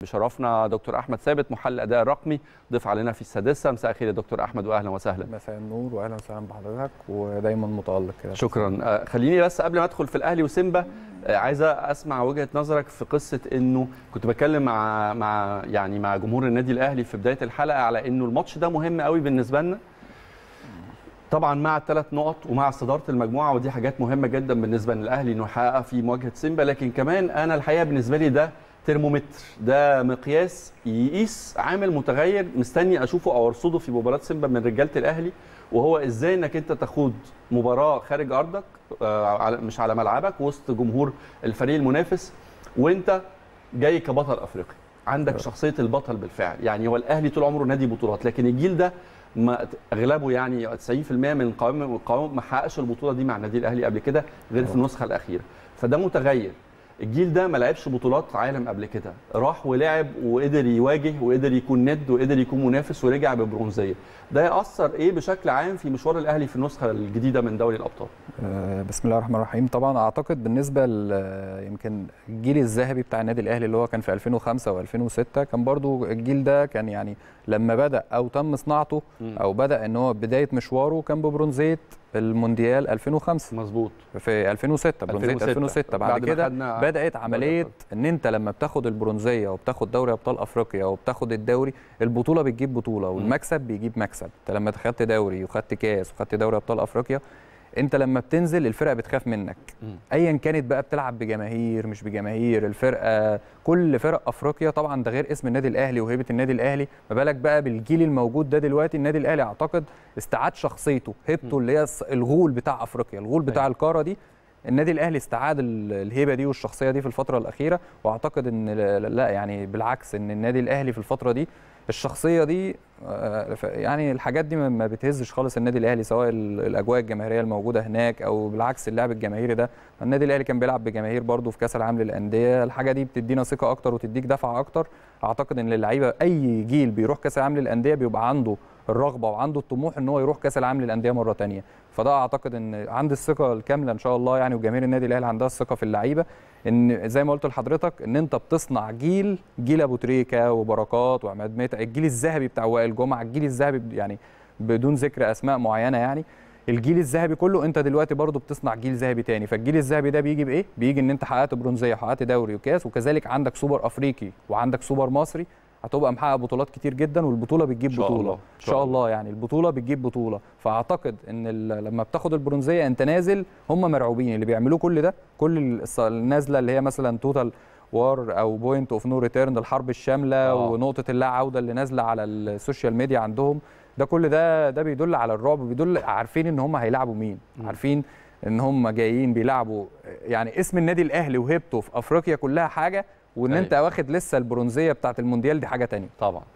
بشرفنا دكتور احمد ثابت محل الاداء الرقمي ضيف علينا في السادسه مساء الخير يا دكتور احمد واهلا وسهلا مساء النور واهلا وسهلا بحضرتك ودايما متالق كده شكرا آه، خليني بس قبل ما ادخل في الاهلي وسيمبا آه، عايزه اسمع وجهه نظرك في قصه انه كنت بتكلم مع مع يعني مع جمهور النادي الاهلي في بدايه الحلقه على انه الماتش ده مهم قوي بالنسبه لنا طبعا مع الثلاث نقط ومع صداره المجموعه ودي حاجات مهمه جدا بالنسبه للاهلي انه يحققها في مواجهه سيمبا لكن كمان انا الحقيقه بالنسبه لي ده ترمومتر ده مقياس يقيس عامل متغير مستني اشوفه او ارصده في مباراه سيمبا من رجاله الاهلي وهو ازاي انك انت تخوض مباراه خارج ارضك آه، مش على ملعبك وسط جمهور الفريق المنافس وانت جاي كبطل افريقي عندك آه. شخصيه البطل بالفعل يعني هو الاهلي طول عمره نادي بطولات لكن الجيل ده ما اغلبه يعني 90% من قوام القوام ما حققش البطوله دي مع النادي الاهلي قبل كده غير في آه. النسخه الاخيره فده متغير الجيل ده ما لعبش بطولات عالم قبل كده راح ولعب وقدر يواجه وقدر يكون ند وقدر يكون منافس ورجع ببرونزيه ده ياثر ايه بشكل عام في مشوار الاهلي في النسخه الجديده من دوري الابطال آه، بسم الله الرحمن الرحيم طبعا اعتقد بالنسبه آه، يمكن الجيل الذهبي بتاع النادي الاهلي اللي هو كان في 2005 و2006 كان برضو الجيل ده كان يعني لما بدا او تم صناعته او بدا ان هو بدايه مشواره كان ببرونزيه المونديال 2005 مظبوط في 2006 برونزيه 2006, 2006. بعد, بعد كده بدات عمليه ان انت لما بتاخد البرونزيه وبتاخد دوري ابطال افريقيا وبتاخد الدوري البطوله بتجيب بطوله والمكسب بيجيب مكسب انت لما خدت دوري وخدت كاس وخدت دوري ابطال افريقيا انت لما بتنزل الفرقه بتخاف منك ايا كانت بقى بتلعب بجماهير مش بجماهير الفرقه كل فرق افريقيا طبعا ده غير اسم النادي الاهلي وهيبه النادي الاهلي ما بالك بقى بالجيل الموجود ده دلوقتي النادي الاهلي اعتقد استعاد شخصيته هيبته اللي هي الغول بتاع افريقيا الغول بتاع أيوه. القاره دي النادي الاهلي استعاد الهيبه دي والشخصيه دي في الفتره الاخيره واعتقد ان لا يعني بالعكس ان النادي الاهلي في الفتره دي الشخصيه دي آه، يعني الحاجات دي ما بتهزش خالص النادي الاهلي سواء الاجواء الجماهيريه الموجوده هناك او بالعكس اللعب الجماهيري ده النادي الاهلي كان بيلعب بجماهير برده في كاس العالم للانديه الحاجه دي بتدينا ثقه اكتر وتديك دفعه اكتر اعتقد ان اللعيبه اي جيل بيروح كاس العالم للانديه بيبقى عنده الرغبه وعنده الطموح ان هو يروح كاس العالم للانديه مره ثانيه فده اعتقد ان عند الثقه الكامله ان شاء الله يعني وجماهير النادي الاهلي عندها الثقه في اللعيبه ان زي ما قلت لحضرتك ان انت بتصنع جيل جيل ابو تريكه وبركات وعماد متعب الجيل الذهبي بتاع وائل جمعه الجيل الذهبي يعني بدون ذكر اسماء معينه يعني الجيل الذهبي كله انت دلوقتي برضه بتصنع جيل ذهبي تاني فالجيل الذهبي ده بيجي بايه بيجي ان انت حققت برونزيه وحققت دوري وكاس وكذلك عندك سوبر افريقي وعندك سوبر مصري هتبقى محقق بطولات كتير جدا والبطوله بتجيب شاء بطوله الله. ان شاء, شاء الله. الله يعني البطوله بتجيب بطوله فاعتقد ان لما بتاخد البرونزيه انت نازل هم مرعوبين اللي بيعملوه كل ده كل النازله اللي هي مثلا توتال وار او بوينت اوف نو ريتيرن الحرب الشامله آه. ونقطه اللا عوده اللي نازله على السوشيال ميديا عندهم ده كل ده ده بيدل على الرعب بيدل عارفين ان هم هيلعبوا مين م. عارفين ان هم جايين بيلعبوا يعني اسم النادي الاهلي وهيبته في افريقيا كلها حاجه وان أيه. انت أيوة. واخد لسه البرونزيه بتاعه المونديال دي حاجه تانية طبعا